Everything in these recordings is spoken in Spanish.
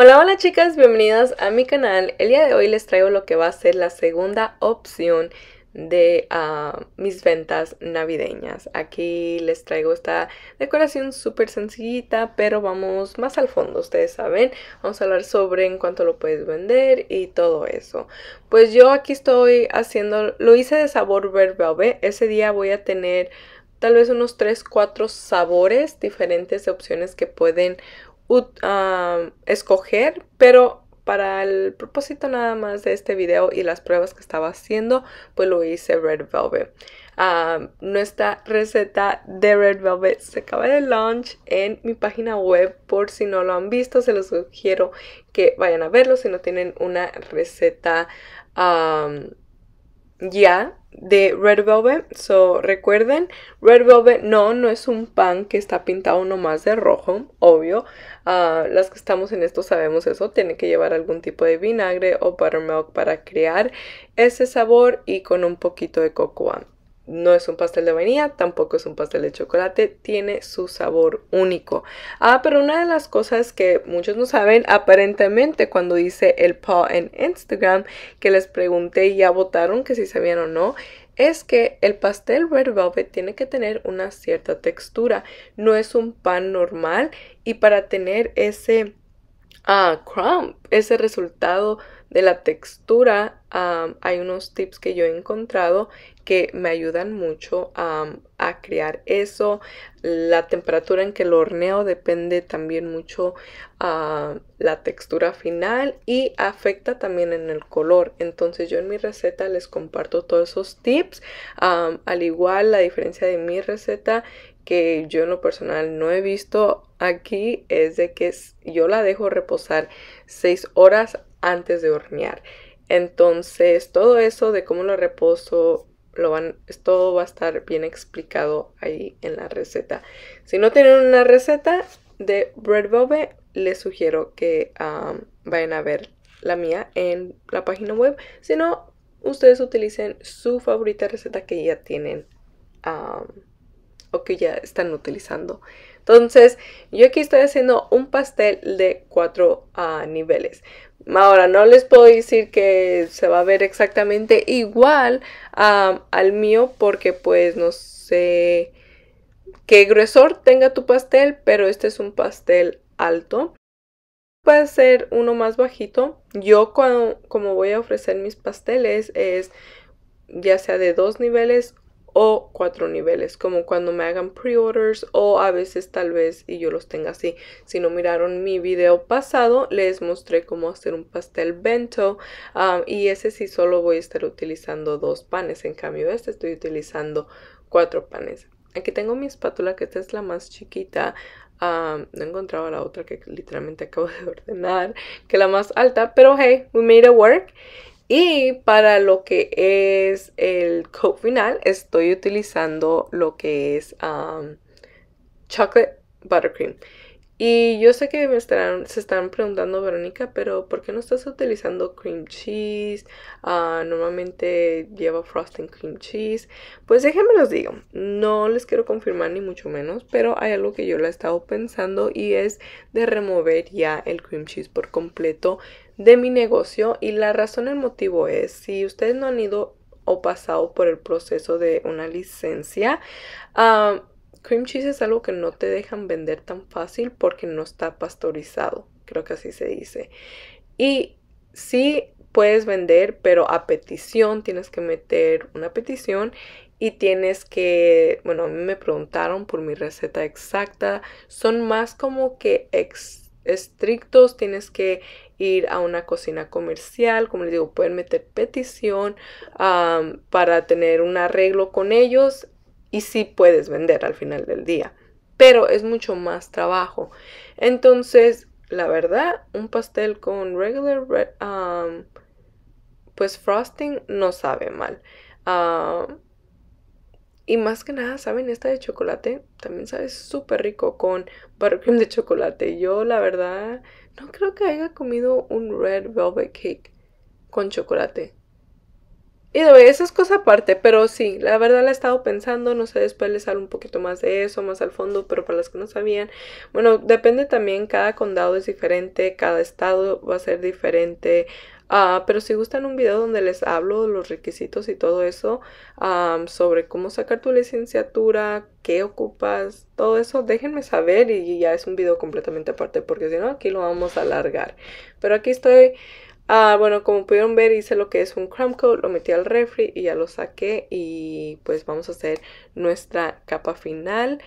Hola, hola chicas, bienvenidas a mi canal. El día de hoy les traigo lo que va a ser la segunda opción de ah, mis ventas navideñas. Aquí les traigo esta decoración súper sencillita, pero vamos más al fondo, ustedes saben. Vamos a hablar sobre en cuánto lo puedes vender y todo eso. Pues yo aquí estoy haciendo, lo hice de sabor verde Ese día voy a tener tal vez unos 3, 4 sabores diferentes de opciones que pueden escoger, pero para el propósito nada más de este video y las pruebas que estaba haciendo, pues lo hice Red Velvet. nuestra receta de Red Velvet se acaba de launch en mi página web. Por si no lo han visto, se los sugiero que vayan a verlo si no tienen una receta ya de Red Velvet. So, recuerden, Red Velvet no, no es un pan que está pintado nomás de rojo, obvio. Ah, las que estamos en esto sabemos eso. Tiene que llevar algún tipo de vinagre o buttermilk para crear ese sabor y con un poquito de cocoa no es un pastel de vainilla, tampoco es un pastel de chocolate, tiene su sabor único. Ah, pero una de las cosas que muchos no saben, aparentemente cuando hice el poll en Instagram, que les pregunté y ya votaron que si sabían o no, es que el pastel Red Velvet tiene que tener una cierta textura, no es un pan normal y para tener ese ah, crumb, ese resultado de la textura, hay unos tips que yo he encontrado que me ayudan mucho a crear eso. La temperatura en que lo horneo depende también mucho a la textura final y afecta también en el color. Entonces yo en mi receta les comparto todos esos tips. al igual la diferencia de mi receta que yo en lo personal no he visto aquí es de que yo la dejo reposar 6 horas antes de hornear. Entonces, todo eso de cómo lo reposo, lo van, todo va a estar bien explicado ahí en la receta. Si no tienen una receta de bread bobe, les sugiero que um, vayan a ver la mía en la página web. Si no, ustedes utilicen su favorita receta que ya tienen um, o que ya están utilizando. Entonces, yo aquí estoy haciendo un pastel de cuatro ah, niveles. Ahora, no les puedo decir que se va a ver exactamente igual al mío porque pues no sé qué gruesor tenga tu pastel, pero este es un pastel alto. Puede ser uno más bajito. Yo como voy a ofrecer mis pasteles es ya sea de dos niveles o cuatro niveles, como cuando me hagan pre-orders o a veces tal vez y yo los tenga así. Si no miraron mi video pasado, les mostré cómo hacer un pastel bento um, y ese sí solo voy a estar utilizando dos panes, en cambio este estoy utilizando cuatro panes. Aquí tengo mi espátula, que esta es la más chiquita. Um, no encontraba la otra que literalmente acabo de ordenar, que la más alta, pero hey, we made it work. Y para lo que es el coat final, estoy utilizando lo que es chocolate buttercream. Y yo sé que me estarán, se están preguntando, Verónica, pero ¿por qué no estás utilizando cream cheese? Ah, normalmente lleva frosting cream cheese. Pues déjenme los digo, no les quiero confirmar ni mucho menos, pero hay algo que yo la he estado pensando y es de remover ya el cream cheese por completo de mi negocio y la razón, el motivo es, si ustedes no han ido o pasado por el proceso de una licencia, ah, cream cheese es algo que no te dejan vender tan fácil porque no está pastorizado creo que así se dice. Y si puedes vender, pero a petición tienes que meter una petición y tienes que, bueno, a mí me preguntaron por mi receta exacta, son más como que estrictos, tienes que ir a una cocina comercial, como les digo, pueden meter petición para tener un arreglo con ellos y si puedes vender al final del día, pero es mucho más trabajo. Entonces, la verdad, un pastel con regular, pues frosting no sabe mal. Ah, y más que nada, ¿saben? Esta de chocolate también sabe súper rico con buttercream de chocolate. Yo, la verdad, no creo que haya comido un red velvet cake con chocolate. Y de eso es cosa aparte, pero sí, la verdad la he estado pensando, no sé, después les hablo un poquito más de eso, más al fondo, pero para las que no sabían, bueno, depende también, cada condado es diferente, cada estado va a ser diferente, ah, pero si gustan un video donde les hablo de los requisitos y todo eso, sobre cómo sacar tu licenciatura, qué ocupas, todo eso, déjenme saber y ya es un video completamente aparte, porque si no, aquí lo vamos a alargar. Pero aquí estoy Ah, bueno, como pudieron ver, hice lo que es un crumb coat, lo metí al refri y ya lo saqué y pues vamos a hacer nuestra capa final.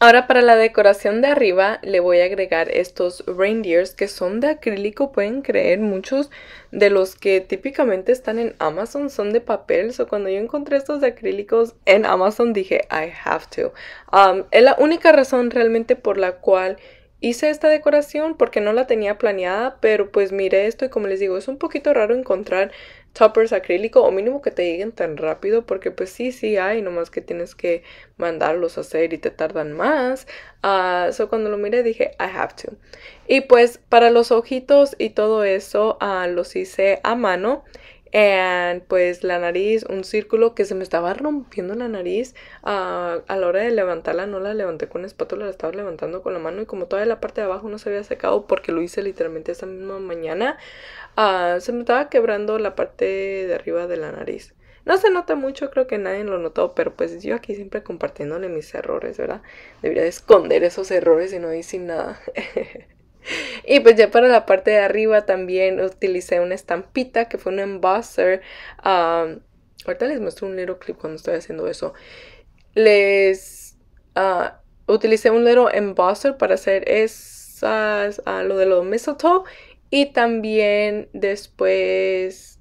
Ahora para la decoración de arriba le voy a agregar estos reindeers que son de acrílico, pueden creer, muchos de los que típicamente están en Amazon son de papel, so, cuando yo encontré estos de acrílicos en Amazon dije I have to. Um, es la única razón realmente por la cual hice esta decoración porque no la tenía planeada, pero pues miré esto y como les digo, es un poquito raro encontrar toppers acrílico o mínimo que te lleguen tan rápido porque pues sí, sí hay, nomás que tienes que mandarlos a hacer y te tardan más. Uh, cuando lo miré dije, I have to. Y pues para los ojitos y todo eso ah, los hice a mano y pues la nariz, un círculo que se me estaba rompiendo la nariz. Ah, a la hora de levantarla, no la levanté con espátula, la estaba levantando con la mano. Y como toda la parte de abajo no se había secado porque lo hice literalmente esa misma mañana, ah, se me estaba quebrando la parte de arriba de la nariz. No se nota mucho, creo que nadie lo notó, pero pues yo aquí siempre compartiéndole mis errores, ¿verdad? Debería esconder esos errores y no decir nada. y pues ya para la parte de arriba también utilicé una estampita que fue un embosser. Um, ahorita les muestro un little clip cuando estoy haciendo eso. Les ah, utilicé un little embosser para hacer esas, ah, lo de los mistletoe. Y también después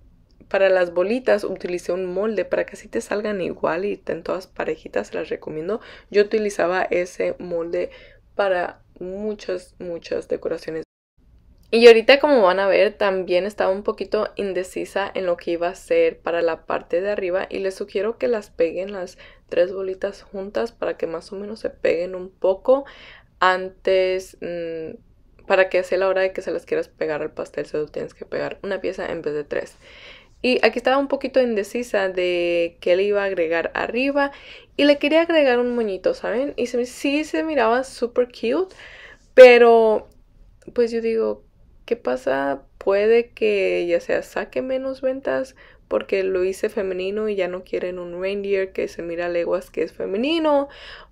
para las bolitas utilicé un molde para que así te salgan igual y estén todas parejitas, se las recomiendo. Yo utilizaba ese molde para muchas, muchas decoraciones. Y ahorita como van a ver también estaba un poquito indecisa en lo que iba a hacer para la parte de arriba y les sugiero que las peguen las tres bolitas juntas para que más o menos se peguen un poco antes mm, para que sea la hora de que se las quieras pegar al pastel solo tienes que pegar una pieza en vez de tres. Y aquí estaba un poquito indecisa de qué le iba a agregar arriba y le quería agregar un moñito, ¿saben? Y sí se miraba súper cute, pero pues yo digo, ¿qué pasa? Puede que ya sea saque menos ventas porque lo hice femenino y ya no quieren un reindeer que se mira a leguas que es femenino.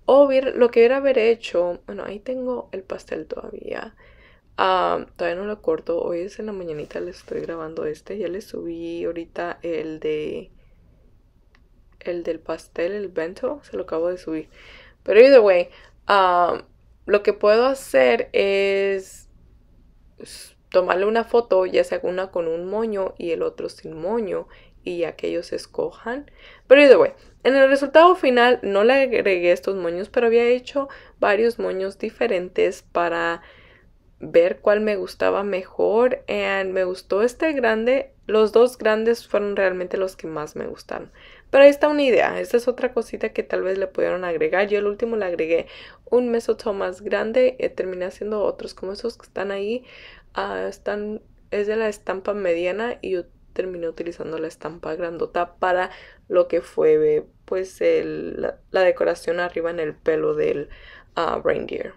O lo que hubiera haber hecho, bueno, ahí tengo el pastel todavía. Ah, todavía no lo corto, hoy es en la mañanita, le estoy grabando este, ya le subí ahorita el de el del pastel, el bento, se lo acabo de subir. Pero either way, um, lo que puedo hacer es tomarle una foto, ya sea una con un moño y el otro sin moño, y aquellos escojan. Pero either way, en el resultado final no le agregué estos moños, pero había hecho varios moños diferentes para ver cuál me gustaba mejor. And me gustó este grande. Los dos grandes fueron realmente los que más me gustaron. Pero ahí está una idea. Esta es otra cosita que tal vez le pudieron agregar. Yo el último le agregué un mesotón más grande. y eh, terminé haciendo otros como esos que están ahí. Ah, están, es de la estampa mediana y yo terminé utilizando la estampa grandota para lo que fue pues la, decoración arriba en el pelo del ah, reindeer.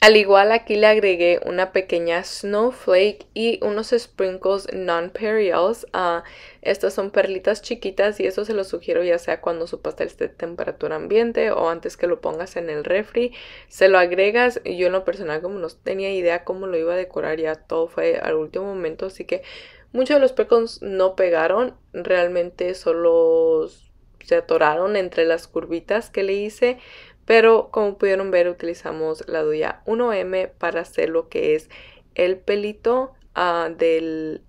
Al igual aquí le agregué una pequeña snowflake y unos sprinkles non-perials. Ah, estas son perlitas chiquitas y eso se lo sugiero ya sea cuando su pastel esté a temperatura ambiente o antes que lo pongas en el refri. Se lo agregas. Yo en lo personal como no tenía idea cómo lo iba a decorar ya todo fue al último momento. Así que muchos de los pecons no pegaron. Realmente solo se atoraron entre las curvitas que le hice, pero como pudieron ver utilizamos la Duya 1M para hacer lo que es el pelito ah, del,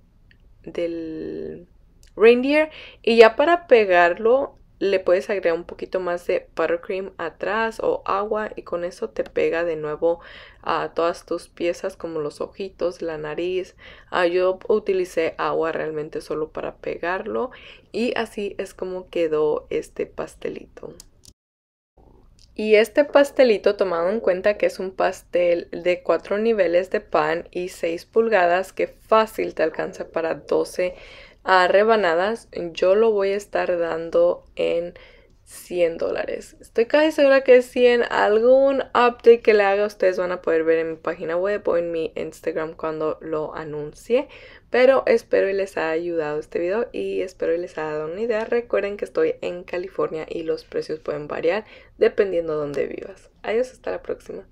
reindeer. Y ya para pegarlo le puedes agregar un poquito más de buttercream atrás o agua y con eso te pega de nuevo a ah, todas tus piezas como los ojitos, la nariz. Ah, yo utilicé agua realmente solo para pegarlo y así es como quedó este pastelito. Y este pastelito, tomado en cuenta que es un pastel de 4 niveles de pan y 6 pulgadas, que fácil te alcanza para 12 rebanadas, yo lo voy a estar dando en 100 dólares. Estoy casi segura que si en Algún update que le haga ustedes van a poder ver en mi página web o en mi Instagram cuando lo anuncie. Pero espero y les haya ayudado este video y espero y les haya dado una idea. Recuerden que estoy en California y los precios pueden variar dependiendo donde vivas. Adiós, hasta la próxima.